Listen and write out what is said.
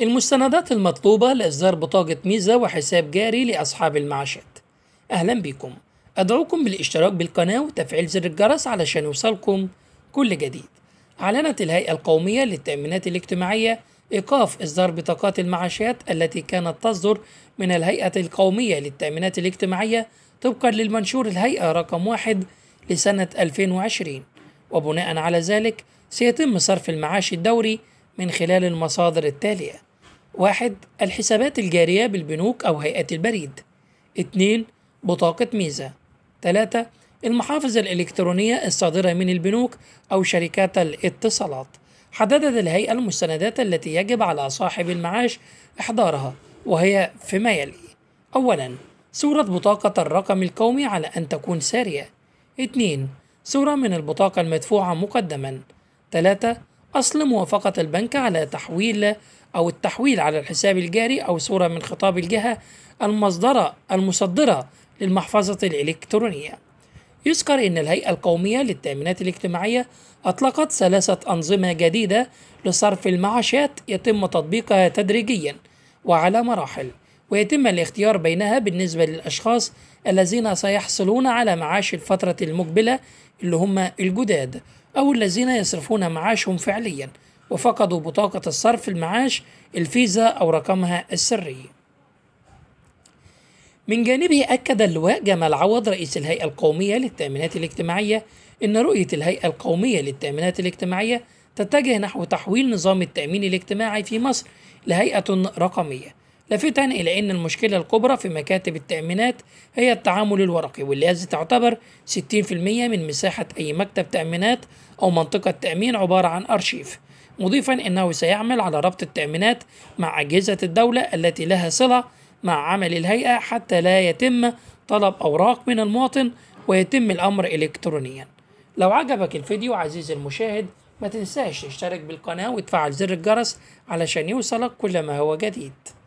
المستندات المطلوبة لإصدار بطاقة ميزة وحساب جاري لأصحاب المعاشات أهلا بكم أدعوكم بالاشتراك بالقناة وتفعيل زر الجرس علشان يوصلكم كل جديد أعلنت الهيئة القومية للتأمينات الاجتماعية إيقاف إصدار بطاقات المعاشات التي كانت تصدر من الهيئة القومية للتأمينات الاجتماعية طبقا للمنشور الهيئة رقم واحد لسنة 2020 وبناء على ذلك سيتم صرف المعاش الدوري من خلال المصادر التالية واحد الحسابات الجارية بالبنوك أو هيئات البريد اتنين بطاقة ميزة تلاتة المحافظ الإلكترونية الصادرة من البنوك أو شركات الاتصالات حددت الهيئة المستندات التي يجب على صاحب المعاش إحضارها وهي فيما يلي أولا صورة بطاقة الرقم القومي على أن تكون سارية 2. صورة من البطاقة المدفوعة مقدما 3. أصل موافقة البنك على تحويل أو التحويل على الحساب الجاري أو صورة من خطاب الجهة المصدرة المصدرة للمحفظة الإلكترونية يذكر أن الهيئة القومية للتأمينات الاجتماعية أطلقت ثلاثة أنظمة جديدة لصرف المعاشات يتم تطبيقها تدريجيا وعلى مراحل ويتم الاختيار بينها بالنسبة للأشخاص الذين سيحصلون على معاش الفترة المقبلة اللي هم الجداد أو الذين يصرفون معاشهم فعليا وفقدوا بطاقة الصرف المعاش الفيزا أو رقمها السري من جانبه أكد اللواء جمال عوض رئيس الهيئة القومية للتأمينات الاجتماعية إن رؤية الهيئة القومية للتأمينات الاجتماعية تتجه نحو تحويل نظام التأمين الاجتماعي في مصر لهيئة رقمية لافتا إلى أن المشكلة الكبرى في مكاتب التأمينات هي التعامل الورقي والذي تعتبر 60% من مساحة أي مكتب تأمينات أو منطقة تأمين عبارة عن أرشيف مضيفا أنه سيعمل على ربط التأمينات مع أجهزة الدولة التي لها صلة مع عمل الهيئة حتى لا يتم طلب أوراق من المواطن ويتم الأمر إلكترونيا لو عجبك الفيديو عزيزي المشاهد ما تنساش تشترك بالقناة وتفعل زر الجرس علشان يوصلك كل ما هو جديد